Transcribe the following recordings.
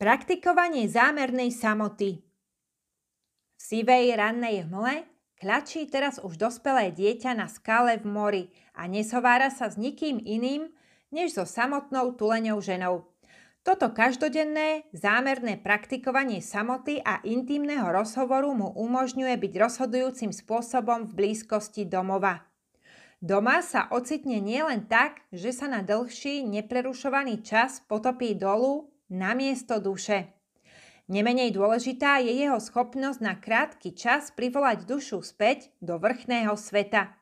Praktikovanie zámernej samoty V sivej rannej hmle klačí teraz už dospelé dieťa na skale v mori a neshovára sa s nikým iným, než so samotnou tuleňou ženou. Toto každodenné, zámerné praktikovanie samoty a intimného rozhovoru mu umožňuje byť rozhodujúcim spôsobom v blízkosti domova. Doma sa ocitne nielen tak, že sa na dlhší, neprerušovaný čas potopí dolu namiesto duše. Nemenej dôležitá je jeho schopnosť na krátky čas privolať dušu späť do vrchného sveta.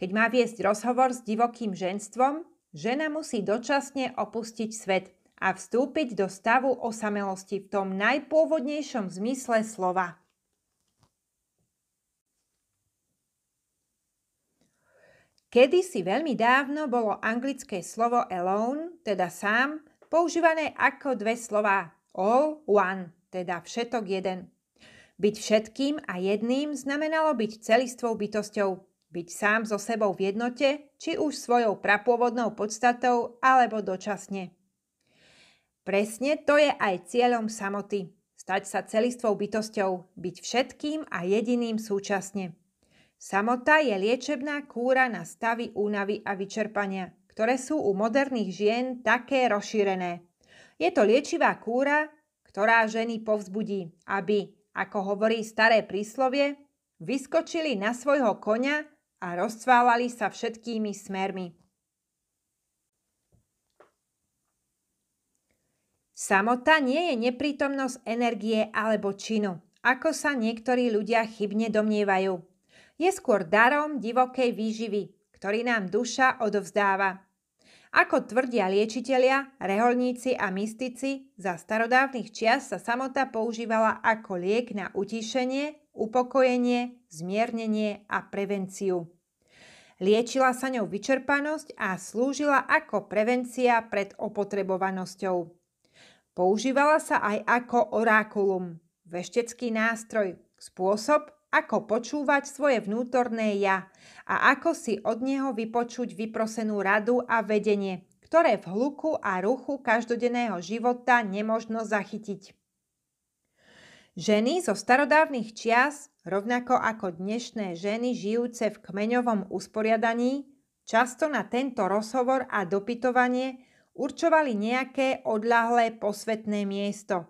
Keď má viesť rozhovor s divokým ženstvom, žena musí dočasne opustiť svet a vstúpiť do stavu osamelosti v tom najpôvodnejšom zmysle slova. Kedysi veľmi dávno bolo anglické slovo alone, teda sám, používané ako dve slová all one, teda všetok jeden. Byť všetkým a jedným znamenalo byť celistvou bytosťou, byť sám so sebou v jednote, či už svojou prapôvodnou podstatou alebo dočasne. Presne to je aj cieľom samoty. Stať sa celistvou bytosťou, byť všetkým a jediným súčasne. Samota je liečebná kúra na stavy únavy a vyčerpania – ktoré sú u moderných žien také rozšírené. Je to liečivá kúra, ktorá ženy povzbudí, aby, ako hovorí staré príslovie, vyskočili na svojho konia a rozcválali sa všetkými smermi. Samota nie je neprítomnosť energie alebo činu, ako sa niektorí ľudia chybne domnievajú. Je skôr darom divokej výživy, ktorý nám duša odovzdáva. Ako tvrdia liečitelia, reholníci a mystici, za starodávnych čias sa samota používala ako liek na utišenie, upokojenie, zmiernenie a prevenciu. Liečila sa ňou vyčerpanosť a slúžila ako prevencia pred opotrebovanosťou. Používala sa aj ako orákulum, veštecký nástroj, spôsob, ako počúvať svoje vnútorné ja a ako si od neho vypočuť vyprosenú radu a vedenie, ktoré v hluku a ruchu každodenného života nemožno zachytiť. Ženy zo starodávnych čias, rovnako ako dnešné ženy žijúce v kmeňovom usporiadaní, často na tento rozhovor a dopytovanie určovali nejaké odľahlé posvetné miesto –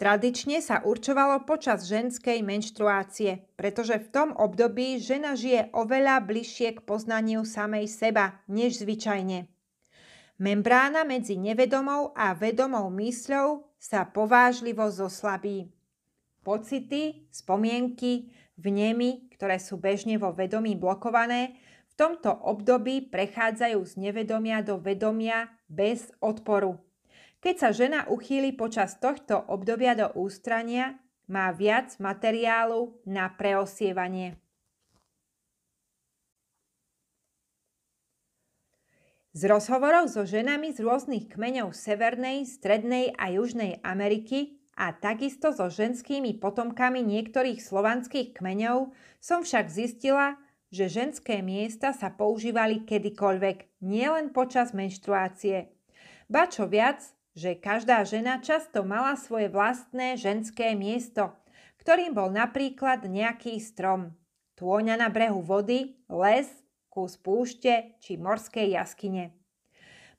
Tradične sa určovalo počas ženskej menštruácie, pretože v tom období žena žije oveľa bližšie k poznaniu samej seba než zvyčajne. Membrána medzi nevedomou a vedomou mysľou sa povážlivo zoslabí. Pocity, spomienky, vnemy, ktoré sú bežne vo vedomí blokované, v tomto období prechádzajú z nevedomia do vedomia bez odporu. Keď sa žena uchýli počas tohto obdobia do ústrania, má viac materiálu na preosievanie. Z rozhovorov so ženami z rôznych kmeňov Severnej, Strednej a Južnej Ameriky a takisto so ženskými potomkami niektorých slovanských kmeňov som však zistila, že ženské miesta sa používali kedykoľvek, nielen počas menštruácie. Ba čo viac, že každá žena často mala svoje vlastné ženské miesto, ktorým bol napríklad nejaký strom, tôňa na brehu vody, les, kus púšte či morskej jaskyne.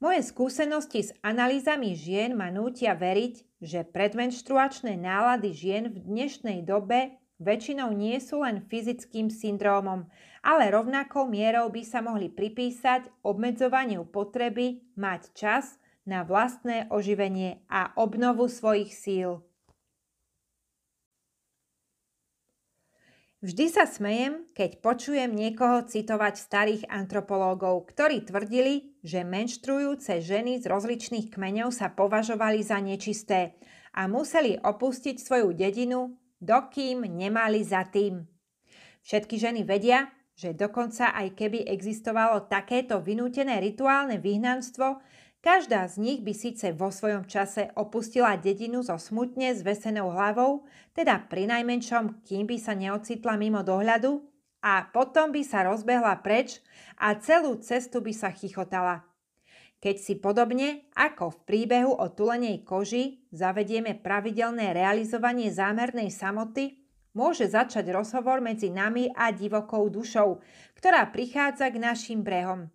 Moje skúsenosti s analýzami žien ma nútia veriť, že predmenštruačné nálady žien v dnešnej dobe väčšinou nie sú len fyzickým syndrómom, ale rovnakou mierou by sa mohli pripísať obmedzovaniu potreby mať čas na vlastné oživenie a obnovu svojich síl. Vždy sa smejem, keď počujem niekoho citovať starých antropológov, ktorí tvrdili, že menštrujúce ženy z rozličných kmeňov sa považovali za nečisté a museli opustiť svoju dedinu, dokým nemali za tým. Všetky ženy vedia, že dokonca aj keby existovalo takéto vynútené rituálne vyhnanstvo, Každá z nich by síce vo svojom čase opustila dedinu so smutne zvesenou hlavou, teda pri najmenšom, kým by sa neocitla mimo dohľadu, a potom by sa rozbehla preč a celú cestu by sa chichotala. Keď si podobne ako v príbehu o tulenej koži zavedieme pravidelné realizovanie zámernej samoty, môže začať rozhovor medzi nami a divokou dušou, ktorá prichádza k našim brehom.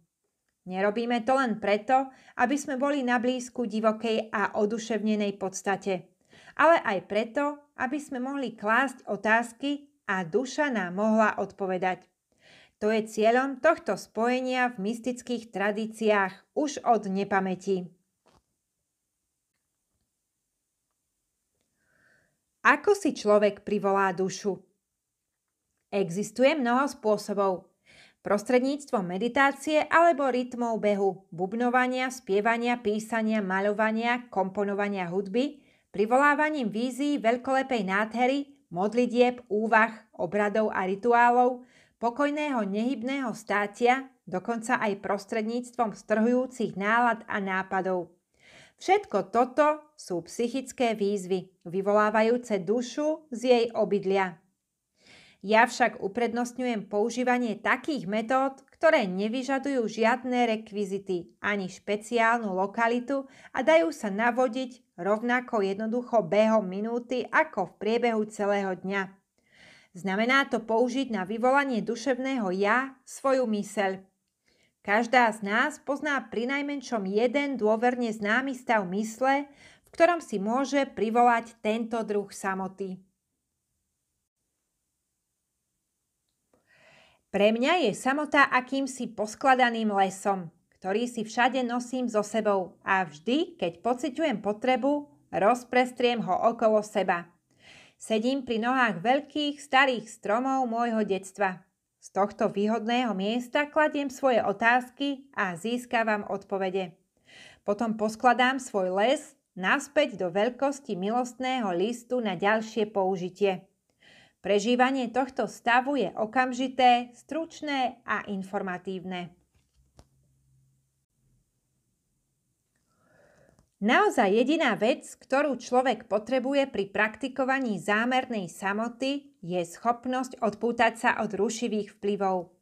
Nerobíme to len preto, aby sme boli na blízku divokej a oduševnenej podstate, ale aj preto, aby sme mohli klásť otázky a duša nám mohla odpovedať. To je cieľom tohto spojenia v mystických tradíciách už od nepamäti. Ako si človek privolá dušu? Existuje mnoho spôsobov, prostredníctvom meditácie alebo rytmov behu, bubnovania, spievania, písania, maľovania, komponovania hudby, privolávaním vízií veľkolepej nádhery, modlitieb, úvah, obradov a rituálov, pokojného nehybného státia, dokonca aj prostredníctvom strhujúcich nálad a nápadov. Všetko toto sú psychické výzvy, vyvolávajúce dušu z jej obydlia. Ja však uprednostňujem používanie takých metód, ktoré nevyžadujú žiadne rekvizity ani špeciálnu lokalitu a dajú sa navodiť rovnako jednoducho behom minúty ako v priebehu celého dňa. Znamená to použiť na vyvolanie duševného ja svoju myseľ. Každá z nás pozná pri najmenšom jeden dôverne známy stav mysle, v ktorom si môže privolať tento druh samoty. Pre mňa je samota akýmsi poskladaným lesom, ktorý si všade nosím so sebou a vždy, keď pociťujem potrebu, rozprestriem ho okolo seba. Sedím pri nohách veľkých starých stromov môjho detstva. Z tohto výhodného miesta kladiem svoje otázky a získavam odpovede. Potom poskladám svoj les naspäť do veľkosti milostného listu na ďalšie použitie. Prežívanie tohto stavu je okamžité, stručné a informatívne. Naozaj jediná vec, ktorú človek potrebuje pri praktikovaní zámernej samoty, je schopnosť odpútať sa od rušivých vplyvov.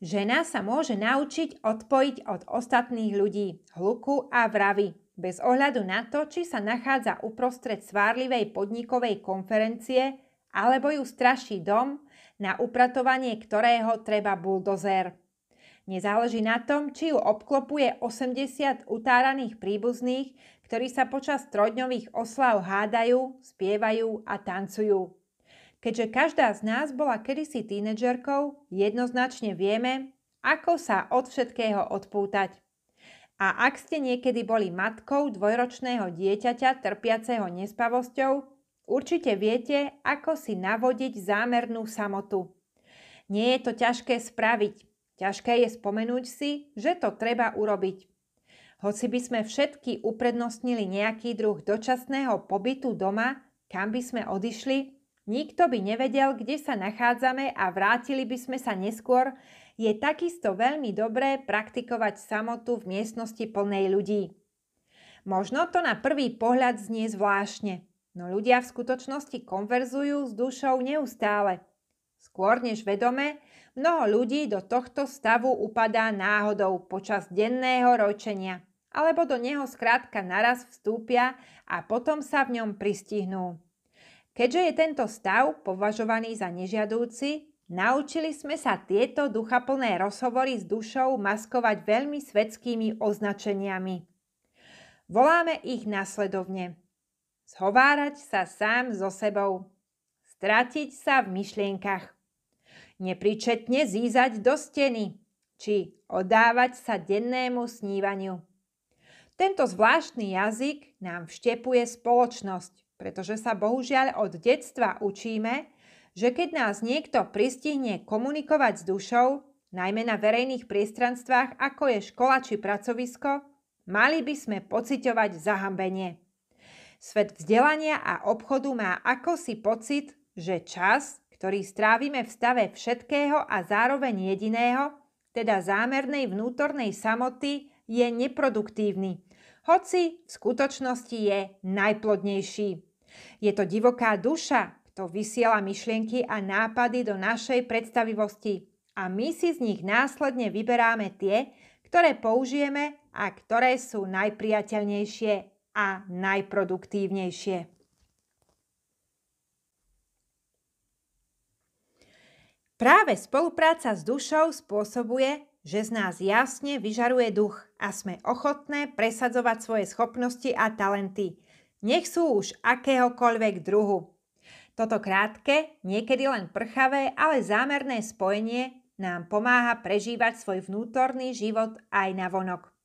Žena sa môže naučiť odpojiť od ostatných ľudí, hluku a vravy, bez ohľadu na to, či sa nachádza uprostred svárlivej podnikovej konferencie alebo ju straší dom, na upratovanie ktorého treba buldozer. Nezáleží na tom, či ju obklopuje 80 utáraných príbuzných, ktorí sa počas trojdňových oslav hádajú, spievajú a tancujú. Keďže každá z nás bola kedysi tínedžerkou, jednoznačne vieme, ako sa od všetkého odpútať. A ak ste niekedy boli matkou dvojročného dieťaťa trpiaceho nespavosťou, Určite viete, ako si navodiť zámernú samotu. Nie je to ťažké spraviť. Ťažké je spomenúť si, že to treba urobiť. Hoci by sme všetky uprednostnili nejaký druh dočasného pobytu doma, kam by sme odišli, nikto by nevedel, kde sa nachádzame a vrátili by sme sa neskôr, je takisto veľmi dobré praktikovať samotu v miestnosti plnej ľudí. Možno to na prvý pohľad znie zvláštne, No ľudia v skutočnosti konverzujú s dušou neustále. Skôr než vedome, mnoho ľudí do tohto stavu upadá náhodou počas denného ročenia, alebo do neho skrátka naraz vstúpia a potom sa v ňom pristihnú. Keďže je tento stav považovaný za nežiadúci, naučili sme sa tieto duchaplné rozhovory s dušou maskovať veľmi svetskými označeniami. Voláme ich následovne – Zhovárať sa sám so sebou. Stratiť sa v myšlienkach. Nepričetne zízať do steny, či odávať sa dennému snívaniu. Tento zvláštny jazyk nám vštepuje spoločnosť, pretože sa bohužiaľ od detstva učíme, že keď nás niekto pristihne komunikovať s dušou, najmä na verejných priestranstvách, ako je škola či pracovisko, mali by sme pocitovať zahambenie. Svet vzdelania a obchodu má akosi pocit, že čas, ktorý strávime v stave všetkého a zároveň jediného, teda zámernej vnútornej samoty, je neproduktívny, hoci v skutočnosti je najplodnejší. Je to divoká duša, kto vysiela myšlienky a nápady do našej predstavivosti a my si z nich následne vyberáme tie, ktoré použijeme a ktoré sú najpriateľnejšie a najproduktívnejšie. Práve spolupráca s dušou spôsobuje, že z nás jasne vyžaruje duch a sme ochotné presadzovať svoje schopnosti a talenty. Nech sú už akéhokoľvek druhu. Toto krátke, niekedy len prchavé, ale zámerné spojenie nám pomáha prežívať svoj vnútorný život aj na vonok.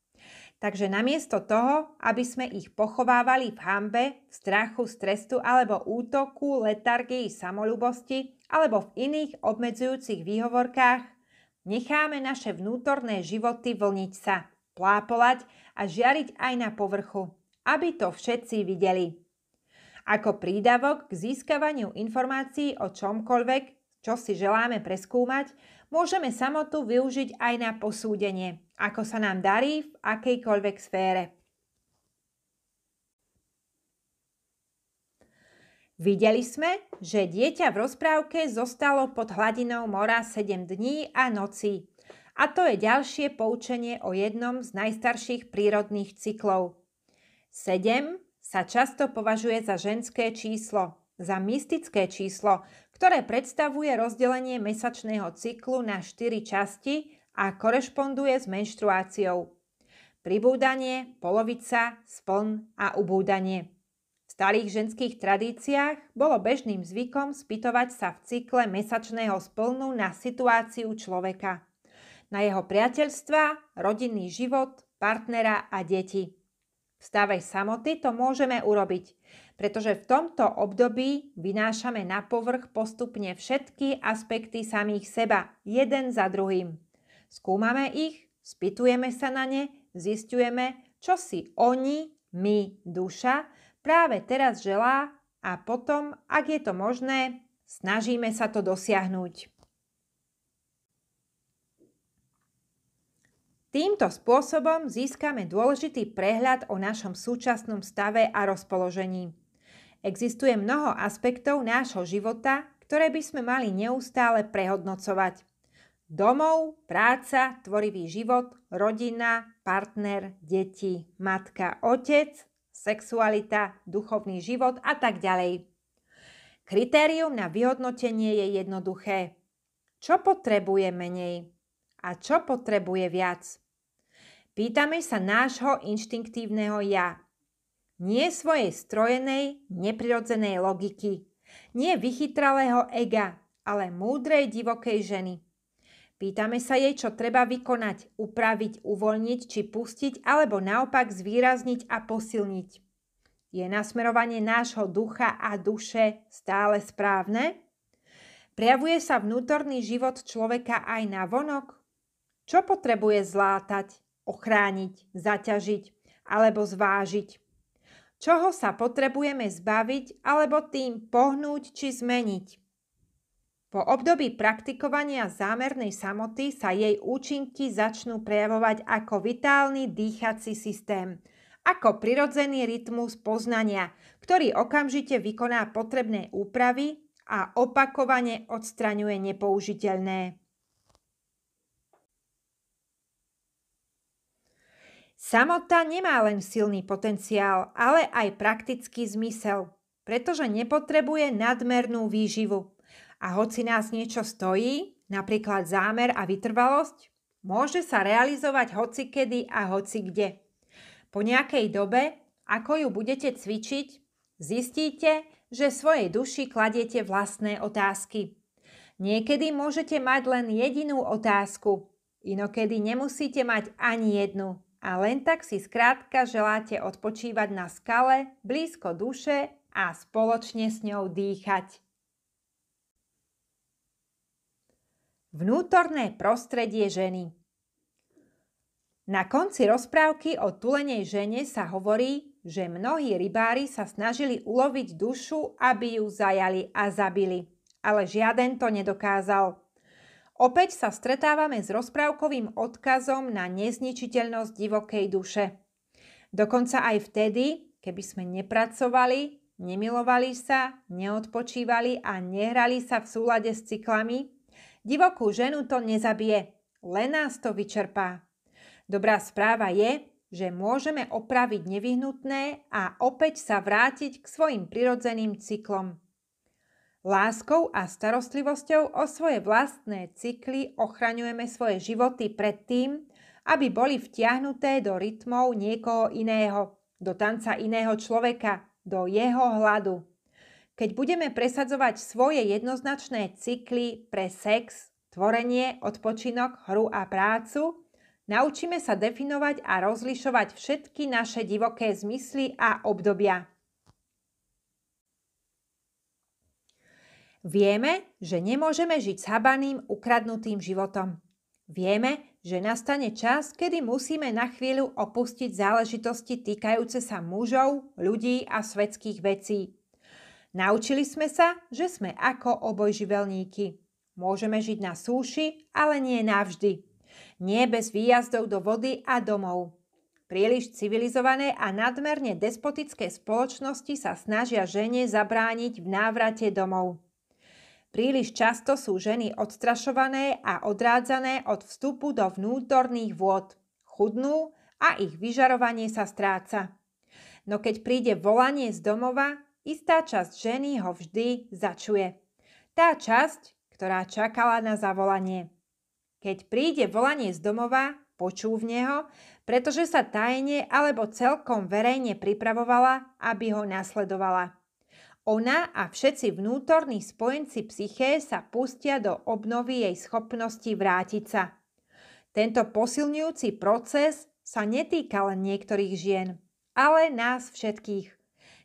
Takže namiesto toho, aby sme ich pochovávali v hambe, v strachu, stresu alebo útoku, letargii, samolubosti alebo v iných obmedzujúcich výhovorkách, necháme naše vnútorné životy vlniť sa, plápolať a žiariť aj na povrchu, aby to všetci videli. Ako prídavok k získavaniu informácií o čomkoľvek, čo si želáme preskúmať, môžeme samotu využiť aj na posúdenie, ako sa nám darí v akejkoľvek sfére. Videli sme, že dieťa v rozprávke zostalo pod hladinou mora 7 dní a noci, A to je ďalšie poučenie o jednom z najstarších prírodných cyklov. 7 sa často považuje za ženské číslo, za mystické číslo, ktoré predstavuje rozdelenie mesačného cyklu na 4 časti, a korešponduje s menštruáciou. Pribúdanie, polovica, spln a ubúdanie. V starých ženských tradíciách bolo bežným zvykom spýtovať sa v cykle mesačného splnu na situáciu človeka, na jeho priateľstva, rodinný život, partnera a deti. V stave samoty to môžeme urobiť, pretože v tomto období vynášame na povrch postupne všetky aspekty samých seba, jeden za druhým. Skúmame ich, spýtujeme sa na ne, zistujeme, čo si oni, my, duša, práve teraz želá a potom, ak je to možné, snažíme sa to dosiahnuť. Týmto spôsobom získame dôležitý prehľad o našom súčasnom stave a rozpoložení. Existuje mnoho aspektov nášho života, ktoré by sme mali neustále prehodnocovať. Domov, práca, tvorivý život, rodina, partner, deti, matka, otec, sexualita, duchovný život a tak ďalej. Kritérium na vyhodnotenie je jednoduché. Čo potrebuje menej a čo potrebuje viac? Pýtame sa nášho inštinktívneho ja. Nie svojej strojenej, neprirodzenej logiky. Nie vychytralého ega, ale múdrej divokej ženy Pýtame sa jej, čo treba vykonať, upraviť, uvoľniť či pustiť, alebo naopak zvýrazniť a posilniť. Je nasmerovanie nášho ducha a duše stále správne? Prejavuje sa vnútorný život človeka aj na vonok? Čo potrebuje zlátať, ochrániť, zaťažiť alebo zvážiť? Čoho sa potrebujeme zbaviť alebo tým pohnúť či zmeniť? Po období praktikovania zámernej samoty sa jej účinky začnú prejavovať ako vitálny dýchací systém, ako prirodzený rytmus poznania, ktorý okamžite vykoná potrebné úpravy a opakovane odstraňuje nepoužiteľné. Samota nemá len silný potenciál, ale aj praktický zmysel, pretože nepotrebuje nadmernú výživu. A hoci nás niečo stojí, napríklad zámer a vytrvalosť, môže sa realizovať hoci kedy a hoci kde. Po nejakej dobe, ako ju budete cvičiť, zistíte, že svojej duši kladiete vlastné otázky. Niekedy môžete mať len jedinú otázku, inokedy nemusíte mať ani jednu a len tak si skrátka želáte odpočívať na skale blízko duše a spoločne s ňou dýchať. Vnútorné prostredie ženy Na konci rozprávky o tulenej žene sa hovorí, že mnohí rybári sa snažili uloviť dušu, aby ju zajali a zabili. Ale žiaden to nedokázal. Opäť sa stretávame s rozprávkovým odkazom na nezničiteľnosť divokej duše. Dokonca aj vtedy, keby sme nepracovali, nemilovali sa, neodpočívali a nehrali sa v súlade s cyklami, Divokú ženu to nezabije, len nás to vyčerpá. Dobrá správa je, že môžeme opraviť nevyhnutné a opäť sa vrátiť k svojim prirodzeným cyklom. Láskou a starostlivosťou o svoje vlastné cykly ochraňujeme svoje životy pred tým, aby boli vtiahnuté do rytmov niekoho iného, do tanca iného človeka, do jeho hladu keď budeme presadzovať svoje jednoznačné cykly pre sex, tvorenie, odpočinok, hru a prácu, naučíme sa definovať a rozlišovať všetky naše divoké zmysly a obdobia. Vieme, že nemôžeme žiť sabaným, ukradnutým životom. Vieme, že nastane čas, kedy musíme na chvíľu opustiť záležitosti týkajúce sa mužov, ľudí a svetských vecí. Naučili sme sa, že sme ako obojživelníky. Môžeme žiť na súši, ale nie navždy. Nie bez výjazdov do vody a domov. Príliš civilizované a nadmerne despotické spoločnosti sa snažia žene zabrániť v návrate domov. Príliš často sú ženy odstrašované a odrádzané od vstupu do vnútorných vôd. Chudnú a ich vyžarovanie sa stráca. No keď príde volanie z domova, istá časť ženy ho vždy začuje. Tá časť, ktorá čakala na zavolanie. Keď príde volanie z domova, počúvne ho, pretože sa tajne alebo celkom verejne pripravovala, aby ho nasledovala. Ona a všetci vnútorní spojenci psyché sa pustia do obnovy jej schopnosti vrátiť sa. Tento posilňujúci proces sa netýka len niektorých žien, ale nás všetkých.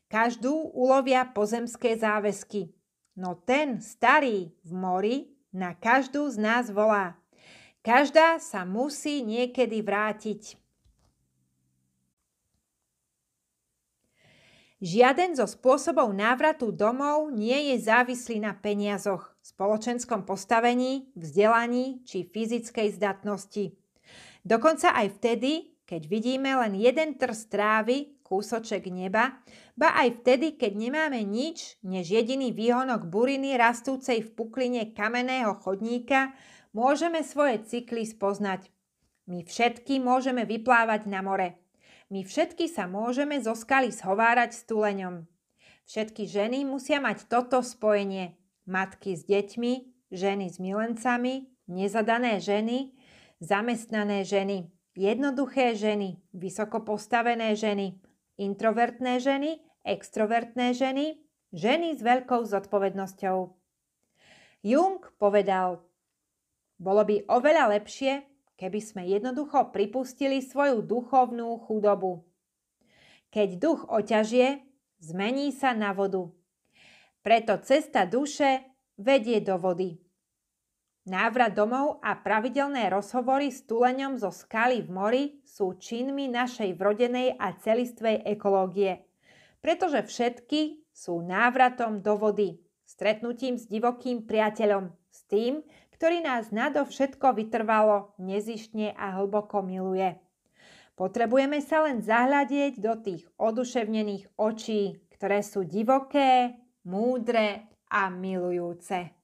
Každú ulovia pozemské záväzky. No ten starý v mori na každú z nás volá. Každá sa musí niekedy vrátiť. Žiaden zo spôsobov návratu domov nie je závislý na peniazoch, spoločenskom postavení, vzdelaní či fyzickej zdatnosti. Dokonca aj vtedy, keď vidíme len jeden trst trávy, kúsoček neba, ba aj vtedy, keď nemáme nič než jediný výhonok buriny rastúcej v pukline kamenného chodníka, môžeme svoje cykly spoznať. My všetky môžeme vyplávať na more. My všetky sa môžeme zo skaly schovárať s tuleňom. Všetky ženy musia mať toto spojenie. Matky s deťmi, ženy s milencami, nezadané ženy, zamestnané ženy, jednoduché ženy, vysoko postavené ženy, introvertné ženy, extrovertné ženy, ženy s veľkou zodpovednosťou. Jung povedal, bolo by oveľa lepšie, keby sme jednoducho pripustili svoju duchovnú chudobu. Keď duch oťažie, zmení sa na vodu. Preto cesta duše vedie do vody. Návrat domov a pravidelné rozhovory s tuleňom zo skaly v mori sú činmi našej vrodenej a celistvej ekológie, pretože všetky sú návratom do vody, stretnutím s divokým priateľom, s tým, ktorý nás nadovšetko vytrvalo, nezištne a hlboko miluje. Potrebujeme sa len zahľadieť do tých oduševnených očí, ktoré sú divoké, múdre a milujúce.